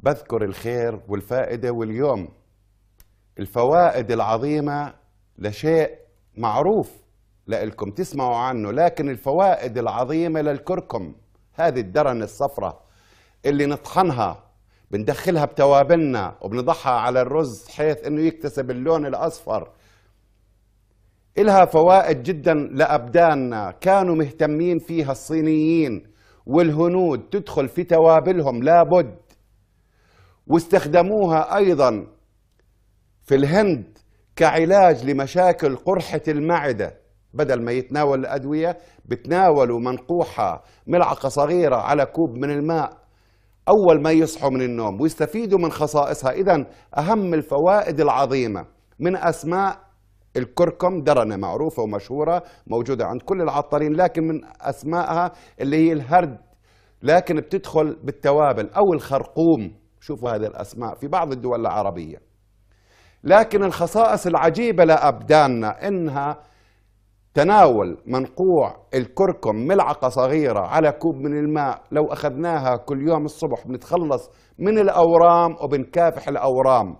بذكر الخير والفائدة واليوم الفوائد العظيمة لشيء معروف لإلكم تسمعوا عنه لكن الفوائد العظيمة للكركم هذه الدرن الصفرة اللي نطحنها بندخلها بتوابلنا وبنضعها على الرز حيث انه يكتسب اللون الاصفر إلها فوائد جدا لأبداننا كانوا مهتمين فيها الصينيين والهنود تدخل في توابلهم لابد واستخدموها أيضا في الهند كعلاج لمشاكل قرحة المعدة بدل ما يتناول الأدوية بتناولوا منقوحة ملعقة صغيرة على كوب من الماء أول ما يصحوا من النوم ويستفيدوا من خصائصها إذا أهم الفوائد العظيمة من أسماء الكركم درنة معروفة ومشهورة موجودة عند كل العطارين لكن من أسمائها اللي هي الهرد لكن بتدخل بالتوابل أو الخرقوم شوفوا هذه الأسماء في بعض الدول العربية لكن الخصائص العجيبة لأبداننا إنها تناول منقوع الكركم ملعقة صغيرة على كوب من الماء لو أخذناها كل يوم الصبح بنتخلص من الأورام وبنكافح الأورام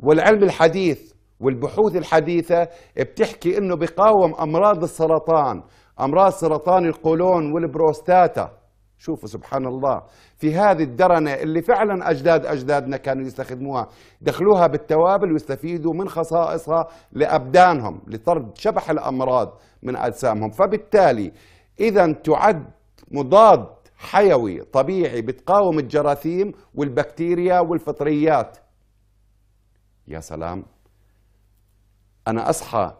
والعلم الحديث والبحوث الحديثة بتحكي أنه بقاوم أمراض السرطان أمراض سرطان القولون والبروستاتا شوفوا سبحان الله في هذه الدرنة اللي فعلا أجداد أجدادنا كانوا يستخدموها دخلوها بالتوابل ويستفيدوا من خصائصها لأبدانهم لطرد شبح الأمراض من أجسامهم فبالتالي إذا تعد مضاد حيوي طبيعي بتقاوم الجراثيم والبكتيريا والفطريات يا سلام أنا أصحى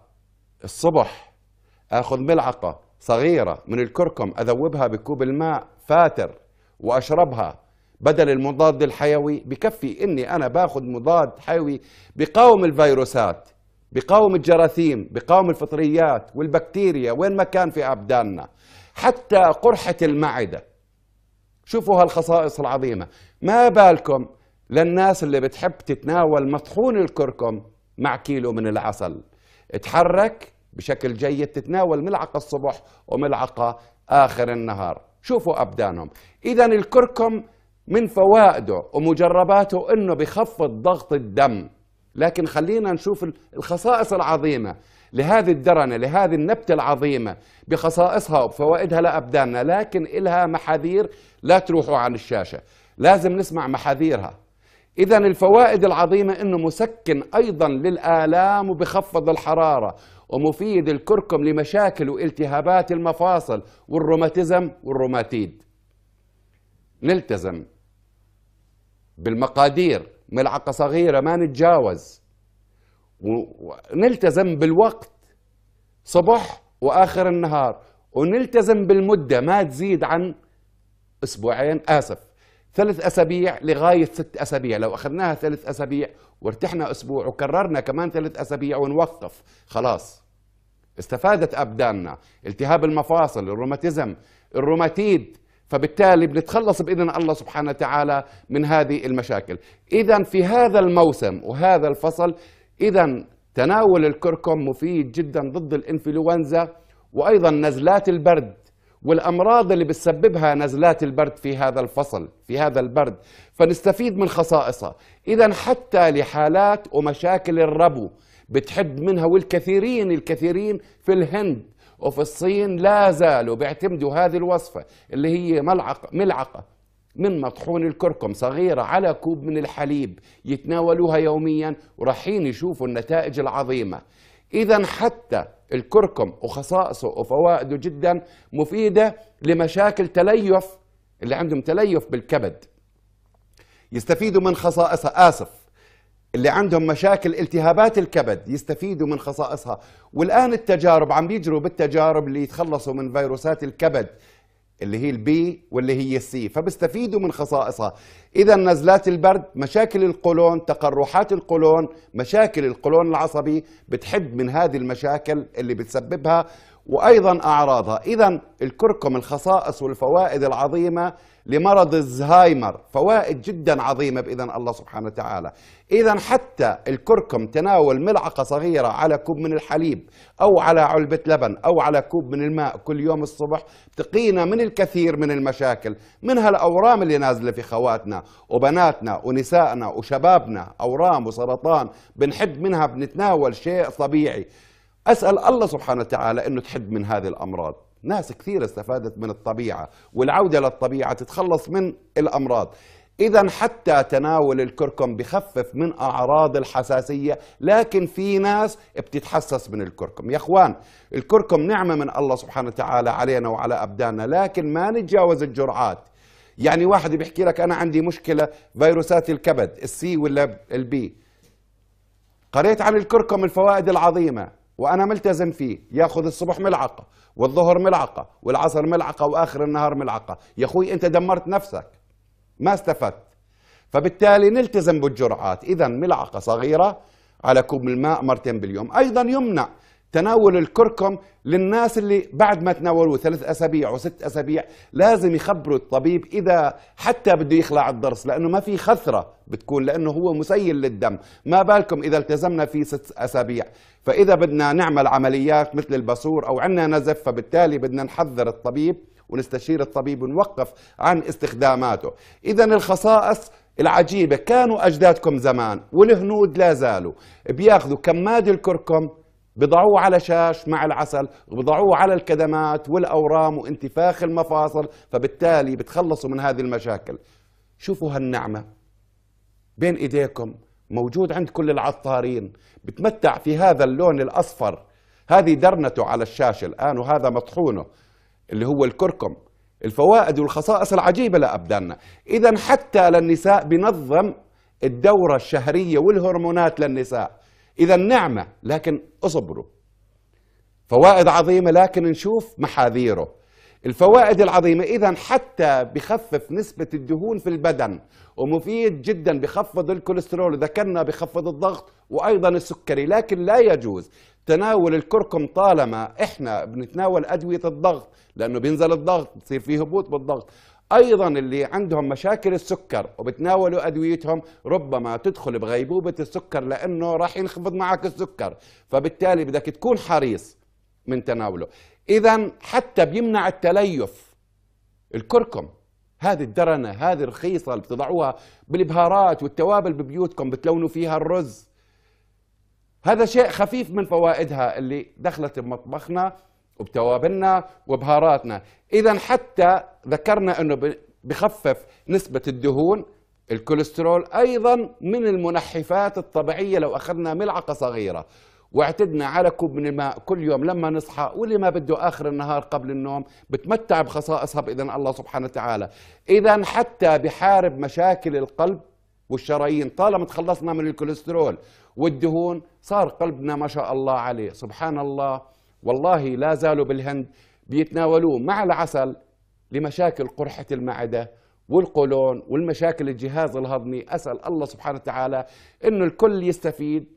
الصبح أخذ ملعقة صغيرة من الكركم أذوبها بكوب الماء فاتر وأشربها بدل المضاد الحيوي بكفي إني أنا باخذ مضاد حيوي بقاوم الفيروسات بقاوم الجراثيم بقاوم الفطريات والبكتيريا وين ما كان في أبداننا حتى قرحة المعدة شوفوا هالخصائص العظيمة ما بالكم للناس اللي بتحب تتناول مطحون الكركم مع كيلو من العسل اتحرك بشكل جيد تتناول ملعقة الصبح وملعقة آخر النهار شوفوا أبدانهم إذا الكركم من فوائده ومجرباته أنه بخفض ضغط الدم لكن خلينا نشوف الخصائص العظيمة لهذه الدرنة لهذه النبتة العظيمة بخصائصها وبفوائدها لأبداننا لكن إلها محاذير لا تروحوا عن الشاشة لازم نسمع محاذيرها إذا الفوائد العظيمة أنه مسكن أيضا للآلام وبخفض الحرارة ومفيد الكركم لمشاكل والتهابات المفاصل والروماتيزم والروماتيد نلتزم بالمقادير ملعقة صغيرة ما نتجاوز ونلتزم بالوقت صبح وآخر النهار ونلتزم بالمدة ما تزيد عن أسبوعين آسف ثلاث أسابيع لغاية ست أسابيع لو أخذناها ثلاث أسابيع وارتحنا أسبوع وكررنا كمان ثلاث أسابيع ونوقف خلاص استفادت أبداننا التهاب المفاصل الروماتيزم الروماتيد فبالتالي بنتخلص بإذن الله سبحانه وتعالى من هذه المشاكل إذا في هذا الموسم وهذا الفصل إذا تناول الكركم مفيد جدا ضد الإنفلونزا وأيضا نزلات البرد والأمراض اللي بتسببها نزلات البرد في هذا الفصل في هذا البرد فنستفيد من خصائصها إذا حتى لحالات ومشاكل الربو بتحد منها والكثيرين الكثيرين في الهند وفي الصين لا زالوا بيعتمدوا هذه الوصفة اللي هي ملعقة, ملعقة من مطحون الكركم صغيرة على كوب من الحليب يتناولوها يوميا ورايحين يشوفوا النتائج العظيمة إذا حتى الكركم وخصائصه وفوائده جدا مفيدة لمشاكل تليف اللي عندهم تليف بالكبد يستفيدوا من خصائصها آسف اللي عندهم مشاكل التهابات الكبد يستفيدوا من خصائصها والآن التجارب عم بيجروا بالتجارب اللي يتخلصوا من فيروسات الكبد اللي هي البي واللي هي السي فبيستفيدوا من خصائصها اذا نزلات البرد مشاكل القولون تقرحات القولون مشاكل القولون العصبي بتحد من هذه المشاكل اللي بتسببها وأيضا أعراضها إذا الكركم الخصائص والفوائد العظيمة لمرض الزهايمر فوائد جدا عظيمة بإذن الله سبحانه وتعالى إذا حتى الكركم تناول ملعقة صغيرة على كوب من الحليب أو على علبة لبن أو على كوب من الماء كل يوم الصبح تقينا من الكثير من المشاكل منها الأورام اللي نازلة في خواتنا وبناتنا ونسائنا وشبابنا أورام وسرطان بنحد منها بنتناول شيء طبيعي أسأل الله سبحانه وتعالى أنه تحد من هذه الأمراض ناس كثير استفادت من الطبيعة والعودة للطبيعة تتخلص من الأمراض إذا حتى تناول الكركم بخفف من أعراض الحساسية لكن في ناس بتتحسس من الكركم يا أخوان الكركم نعمة من الله سبحانه وتعالى علينا وعلى أبداننا لكن ما نتجاوز الجرعات يعني واحد بيحكي لك أنا عندي مشكلة فيروسات الكبد السي ولا البي قريت عن الكركم الفوائد العظيمة وانا ملتزم فيه ياخذ الصبح ملعقه والظهر ملعقه والعصر ملعقه واخر النهار ملعقه يا اخوي انت دمرت نفسك ما استفدت فبالتالي نلتزم بالجرعات اذا ملعقه صغيره على كوب الماء مرتين باليوم ايضا يمنع تناول الكركم للناس اللي بعد ما تناولوه ثلاث اسابيع وست اسابيع لازم يخبروا الطبيب اذا حتى بده يخلع الضرس لانه ما في خثره بتكون لانه هو مسيل للدم ما بالكم اذا التزمنا فيه ست اسابيع فاذا بدنا نعمل عمليات مثل الباسور او عندنا نزف فبالتالي بدنا نحذر الطبيب ونستشير الطبيب ونوقف عن استخداماته اذا الخصائص العجيبة كانوا أجدادكم زمان والهنود لا زالوا بياخذوا كماد الكركم بضعوه على شاش مع العسل وبضعوه على الكدمات والأورام وانتفاخ المفاصل فبالتالي بتخلصوا من هذه المشاكل شوفوا هالنعمة بين إيديكم موجود عند كل العطارين بتمتع في هذا اللون الأصفر هذه درنته على الشاشة الآن وهذا مطحونه اللي هو الكركم الفوائد والخصائص العجيبة لأبداننا إذا حتى للنساء بنظم الدورة الشهرية والهرمونات للنساء إذا نعمة لكن اصبروا فوائد عظيمة لكن نشوف محاذيره الفوائد العظيمة إذا حتى بخفف نسبة الدهون في البدن ومفيد جدا بخفض الكوليسترول ذكرنا بخفض الضغط وأيضا السكري لكن لا يجوز تناول الكركم طالما إحنا بنتناول أدوية الضغط لأنه بينزل الضغط بصير فيه هبوط بالضغط أيضا اللي عندهم مشاكل السكر وبتناولوا أدويتهم ربما تدخل بغيبوبة السكر لأنه راح ينخفض معك السكر فبالتالي بدك تكون حريص من تناوله إذا حتى بيمنع التليف الكركم هذه الدرنة هذه الرخيصة اللي بتضعوها بالبهارات والتوابل ببيوتكم بتلونوا فيها الرز هذا شيء خفيف من فوائدها اللي دخلت بمطبخنا وبتوابلنا وبهاراتنا اذا حتى ذكرنا انه بخفف نسبه الدهون الكوليسترول ايضا من المنحفات الطبيعيه لو اخذنا ملعقه صغيره واعتدنا على كوب من الماء كل يوم لما نصحى واللي ما بده اخر النهار قبل النوم بتمتع بخصائصها باذن الله سبحانه وتعالى اذا حتى بحارب مشاكل القلب والشرايين طالما تخلصنا من الكوليسترول والدهون صار قلبنا ما شاء الله عليه سبحان الله والله لا زالوا بالهند بيتناولوه مع العسل لمشاكل قرحة المعدة والقولون والمشاكل الجهاز الهضمي أسأل الله سبحانه وتعالى أنه الكل يستفيد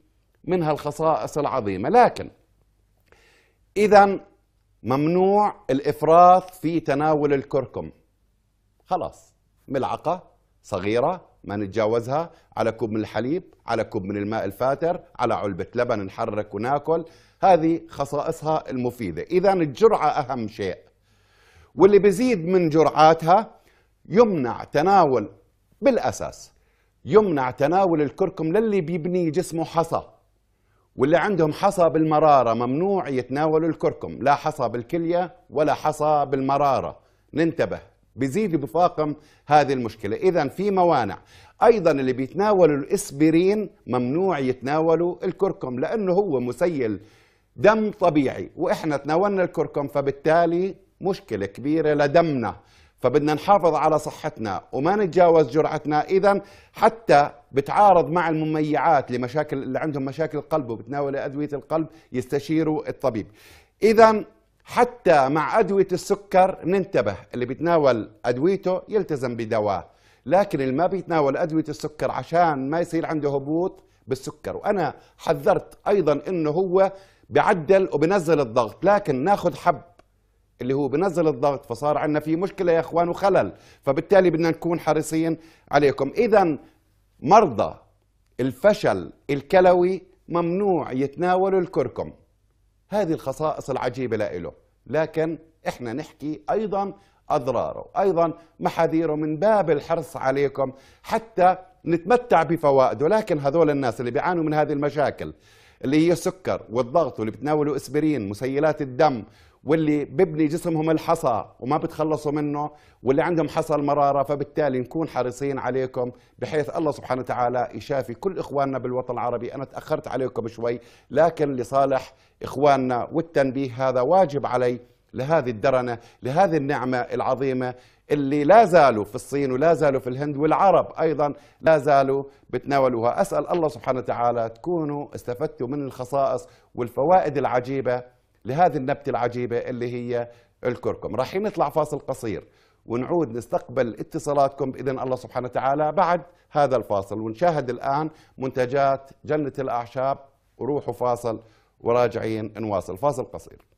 من هالخصائص العظيمة لكن إذا ممنوع الإفراط في تناول الكركم خلاص ملعقة صغيرة ما نتجاوزها على كوب من الحليب على كوب من الماء الفاتر على علبة لبن نحرك وناكل هذه خصائصها المفيدة إذا الجرعة أهم شيء واللي بزيد من جرعاتها يمنع تناول بالأساس يمنع تناول الكركم للي بيبني جسمه حصى واللي عندهم حصى بالمرارة ممنوع يتناولوا الكركم لا حصى بالكلية ولا حصى بالمرارة ننتبه بيزيد بفاقم هذه المشكلة إذا في موانع أيضا اللي بيتناولوا الإسبرين ممنوع يتناولوا الكركم لأنه هو مسيل دم طبيعي وإحنا تناولنا الكركم فبالتالي مشكلة كبيرة لدمنا فبدنا نحافظ على صحتنا وما نتجاوز جرعتنا إذا حتى بتعارض مع المميعات لمشاكل اللي عندهم مشاكل القلب وبتناول أدوية القلب يستشيروا الطبيب إذا حتى مع أدوية السكر ننتبه اللي بيتناول أدويته يلتزم بدواه لكن اللي ما بيتناول أدوية السكر عشان ما يصير عنده هبوط بالسكر وأنا حذرت أيضا أنه هو بعدل وبنزل الضغط لكن ناخذ حب اللي هو بنزل الضغط فصار عندنا في مشكلة يا إخوان وخلل فبالتالي بدنا نكون حريصين عليكم إذا مرضى الفشل الكلوي ممنوع يتناولوا الكركم هذه الخصائص العجيبة لإله لكن إحنا نحكي أيضا أضراره أيضا محاذيره من باب الحرص عليكم حتى نتمتع بفوائده لكن هذول الناس اللي بيعانوا من هذه المشاكل اللي هي السكر والضغط واللي بتناولوا اسبرين مسيلات الدم واللي ببني جسمهم الحصى وما بتخلصوا منه واللي عندهم حصى المرارة فبالتالي نكون حريصين عليكم بحيث الله سبحانه وتعالى يشافي كل إخواننا بالوطن العربي أنا تأخرت عليكم شوي لكن لصالح إخواننا والتنبيه هذا واجب علي لهذه الدرنة لهذه النعمة العظيمة اللي لا زالوا في الصين ولا زالوا في الهند والعرب أيضا لا زالوا بتناولوها أسأل الله سبحانه وتعالى تكونوا استفدتوا من الخصائص والفوائد العجيبة لهذه النبتة العجيبة اللي هي الكركم راح نطلع فاصل قصير ونعود نستقبل اتصالاتكم بإذن الله سبحانه وتعالى بعد هذا الفاصل ونشاهد الآن منتجات جنة الأعشاب وروحوا فاصل وراجعين نواصل فاصل قصير